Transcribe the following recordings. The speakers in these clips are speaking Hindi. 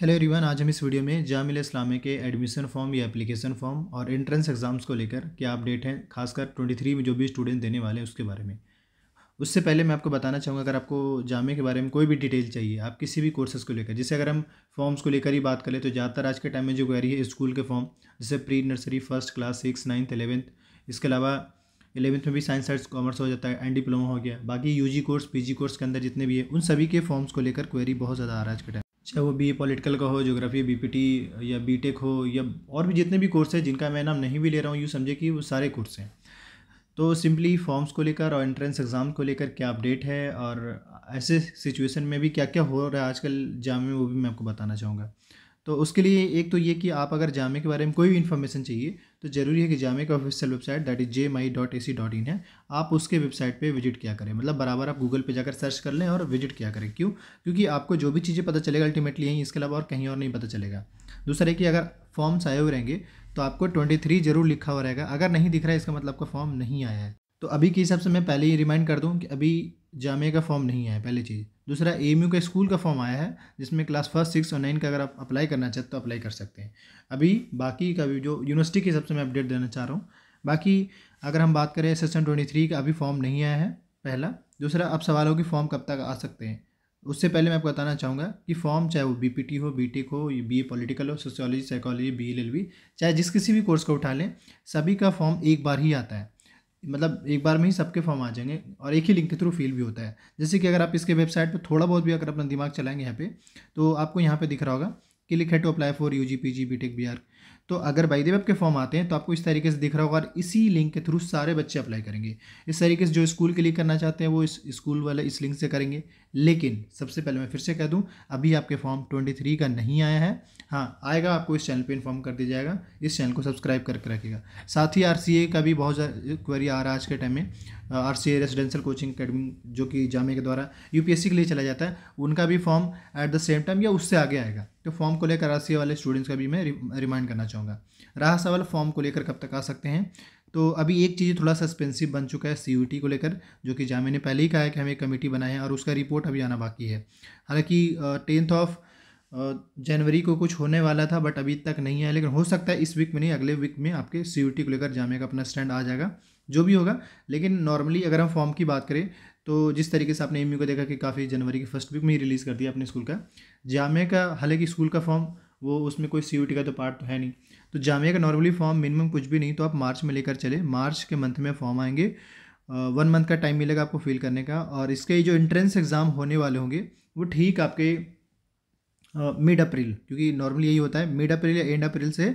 हेलो एवरीवन आज हम इस वीडियो में जामिल इस्लामी के एडमिशन फॉर्म या एप्लीकेशन फॉर्म और एंट्रेंस एग्ज़ाम्स को लेकर क्या अपडेट हैं खासकर 23 में जो भी स्टूडेंट देने वाले हैं उसके बारे में उससे पहले मैं आपको बताना चाहूँगा अगर आपको जामे के बारे में कोई भी डिटेल चाहिए आप किसी भी कोर्सेज़ को लेकर जैसे अगर हम फॉर्म्स को लेकर ही बात करें तो ज़्यादातर आज के टाइम में जो गैरी है स्कूल के फॉर्म जैसे pre nursery first class six ninth eleventh इसके अलावा एलेवंथ में भी साइंस आर्ट्स कॉमर्स हो जाता है एंड डिप्लोमा हो गया बाकी यूजी कोर्स पीजी कोर्स के अंदर जितने भी है उन सभी के फॉर्म्स को लेकर क्वेरी बहुत ज़्यादा आ रहा है आज के टाइम चाहे वो बी पॉलिटिकल e का हो जोग्राफी बी पी टी या बी टेक हो या और भी जितने भी कोर्स हैं जिनका मैं नाम नहीं भी ले रहा हूँ यूँ समझे कि वो सारे कोर्स हैं तो सिंपली फॉर्म्स को लेकर और एंट्रेंस एग्ज़ाम को लेकर क्या अपडेट है और ऐसे सिचुएशन में भी क्या क्या हो रहा है आजकल जाम में वो भी मैं आपको बताना चाहूँगा तो उसके लिए एक तो ये कि आप अगर जामे के बारे में कोई भी इन्फॉर्मेशन चाहिए तो ज़रूरी है कि जामे का official website that is J MI dot A C dot in है आप उसके वेबसाइट पे विजिट किया करें मतलब बराबर आप गूगल पे जाकर सर्च कर लें और विजिट किया करें क्यों क्योंकि आपको जो भी चीज़ें पता चलेगा अल्टीमेटली यहीं इसके अलावा और कहीं और नहीं पता चलेगा दूसरा है कि अगर फॉर्म्स आए हुए रहेंगे तो आपको ट्वेंटी थ्री जरूर लिखा हुआ रहेगा अगर नहीं दिख रहा है इसका मतलब आपका फॉर्म नहीं आया है तो अभी के हिसाब से मैं पहले ही रिमाइंड कर दूँ कि अभी जामे का फॉर्म नहीं आया पहली चीज़ दूसरा ए का स्कूल का फॉर्म आया है जिसमें क्लास फर्स्ट सिक्स और नाइन का अगर आप अप्लाई करना चाहते तो अप्लाई कर सकते हैं अभी बाकी का भी जो यूनिवर्सिटी के हिसाब से मैं अपडेट देना चाह रहा हूँ बाकी अगर हम बात करें सेशन ट्वेंटी थ्री का अभी फॉर्म नहीं आया है पहला दूसरा अब सवाल हो कि फॉर्म कब तक आ सकते हैं उससे पहले मैं आपको बताना चाहूँगा कि फॉर्म चाहे वो बीपीटी हो बीटेक e हो बीए पॉलिटिकल हो sociology psychology B L L B चाहे जिस किसी भी कोर्स को उठा लें सभी का फॉर्म एक बार ही आता है मतलब एक बार में ही सबके फॉर्म आ जाएंगे और एक ही लिंक के थ्रू फिल भी होता है जैसे कि अगर आप इसके वेबसाइट पर थोड़ा बहुत भी अगर अपना दिमाग चलाएंगे यहाँ पे तो आपको यहाँ पे दिख रहा होगा क्लिक है to apply for U G P G B tech B R तो अगर बाई देव आपके फॉर्म आते हैं तो आपको इस तरीके से दिख रहा होगा और इसी लिंक के थ्रू सारे बच्चे अप्लाई करेंगे इस तरीके से जो स्कूल के लिए करना चाहते हैं वो इस स्कूल वाले इस लिंक से करेंगे लेकिन सबसे पहले मैं फिर से कह दूँ अभी आपके फॉर्म ट्वेंटी थ्री का नहीं आया है हाँ आएगा आपको इस चैनल पर इन्फॉर्म कर दिया जाएगा इस चैनल को सब्सक्राइब करके रखेगा साथ ही आर का भी बहुत क्वेरी आ रहा है आज के टाइम में R C residential coaching academy जो कि जामे के द्वारा यू के लिए चला जाता है उनका भी form at the same time या उससे आगे आएगा तो फॉर्म को लेकर आर वाले स्टूडेंट्स का भी मैं रिमाइंड करना चाहूँगा चाहूँगा रहा सवाल फॉर्म को लेकर कब तक आ सकते हैं तो अभी एक चीज़ थोड़ा सस्पेंसिव बन चुका है सी को लेकर जो कि जामे ने पहले ही कहा है कि हम एक कमेटी बनाए हैं और उसका रिपोर्ट अभी आना बाकी है हालांकि टेंथ ऑफ जनवरी को कुछ होने वाला था बट अभी तक नहीं है लेकिन हो सकता है इस वीक में नहीं अगले वीक में आपके सी को लेकर जामे का अपना स्टैंड आ जाएगा जो भी होगा लेकिन नॉर्मली अगर हम फॉर्म की बात करें तो जिस तरीके से आपने एम को देखा कि काफ़ी जनवरी के फर्स्ट वीक में ही रिलीज़ कर दिया अपने स्कूल का जामे का हालांकि स्कूल का फॉर्म वो उसमें कोई सी का तो पार्ट तो है नहीं तो जामिया का नॉर्मली फॉर्म मिनिमम कुछ भी नहीं तो आप मार्च में लेकर चले मार्च के मंथ में फॉर्म आएंगे वन मंथ का टाइम मिलेगा आपको फिल करने का और इसके जो एंट्रेंस एग्ज़ाम होने वाले होंगे वो ठीक आपके मिड अप्रैल क्योंकि नॉर्मली यही होता है मिड अप्रैल या एंड अप्रैल से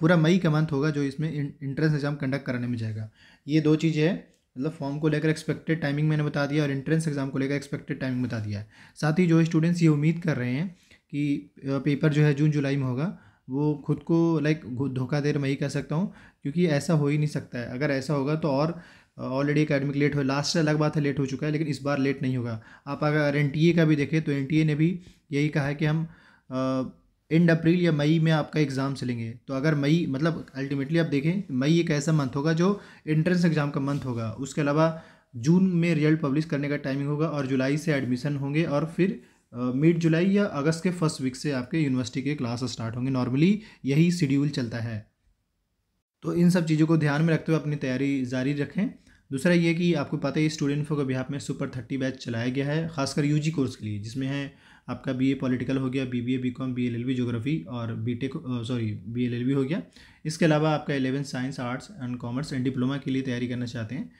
पूरा मई का मंथ होगा जो इसमें इंट्रेंस एग्ज़ाम कंडक्ट कराने में जाएगा ये दो चीज़ें हैं मतलब फॉर्म को लेकर एक्सपेक्टेड टाइमिंग मैंने बता दिया और एंट्रेंस एग्ज़ाम को लेकर एक्सपेक्टेड टाइमिंग बता दिया है साथ ही जो स्टूडेंट्स ये उम्मीद कर रहे हैं कि पेपर जो है जून जुलाई में होगा वो खुद को लाइक धोखा दे मैं ही कह सकता हूँ क्योंकि ऐसा हो ही नहीं सकता है अगर ऐसा होगा तो और ऑलरेडी अकेडमिक लेट हो लास्ट से अलग बात है लेट हो चुका है लेकिन इस बार लेट नहीं होगा आप अगर एन का भी देखें तो एन ने भी यही कहा है कि हम एंड अप्रैल या मई में आपका एग्ज़ाम चलेंगे तो अगर मई मतलब अल्टीमेटली आप देखें मई एक ऐसा मंथ होगा जो एंट्रेंस एग्ज़ाम का मंथ होगा उसके अलावा जून में रिजल्ट पब्लिश करने का टाइमिंग होगा और जुलाई से एडमिशन होंगे और फिर मिड जुलाई या अगस्त के फर्स्ट वीक से आपके यूनिवर्सिटी के क्लास स्टार्ट होंगे नॉर्मली यही शेड्यूल चलता है तो इन सब चीज़ों को ध्यान में रखते हुए अपनी तैयारी जारी रखें दूसरा ये कि आपको पता है स्टूडेंट फोक का बिहार में सुपर थर्टी बैच चलाया गया है खासकर यू कोर्स के लिए जिसमें है आपका बी ए पॉलिटिकल हो गया B B B A L L B geography और B tech sorry B L L B हो गया इसके अलावा आपका eleven science arts and commerce and diploma के लिए तैयारी करना चाहते हैं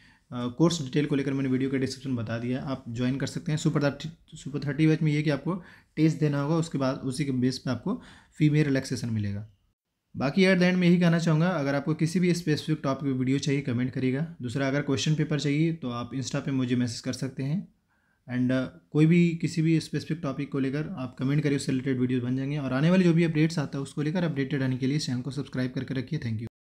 कोर्स डिटेल को लेकर मैंने वीडियो का डिस्क्रिप्शन बता दिया आप ज्वाइन कर सकते हैं super thirty super thirty batch में ये कि आपको टेस्ट देना होगा उसके बाद उसी के बेस पे आपको फी में रिलैक्सेशन मिलेगा बाकी एट द एंड में यही कहना चाहूँगा अगर आपको किसी भी स्पेसिफिक टॉपिक पर वीडियो चाहिए कमेंट करिएगा दूसरा अगर क्वेश्चन पेपर चाहिए तो आप इंस्टा पर मुझे मैसेज कर सकते हैं एंड uh, कोई भी किसी भी स्पेसिफिक टॉपिक को लेकर आप कमेंट करिए उससे रिलेटेड वीडियोज़ बन जाएंगे और आने वाले जो भी अपडेट्स आता है उसको लेकर अपडेटेड रहने के लिए चैनल को सब्सक्राइब करके रखिए थैंक यू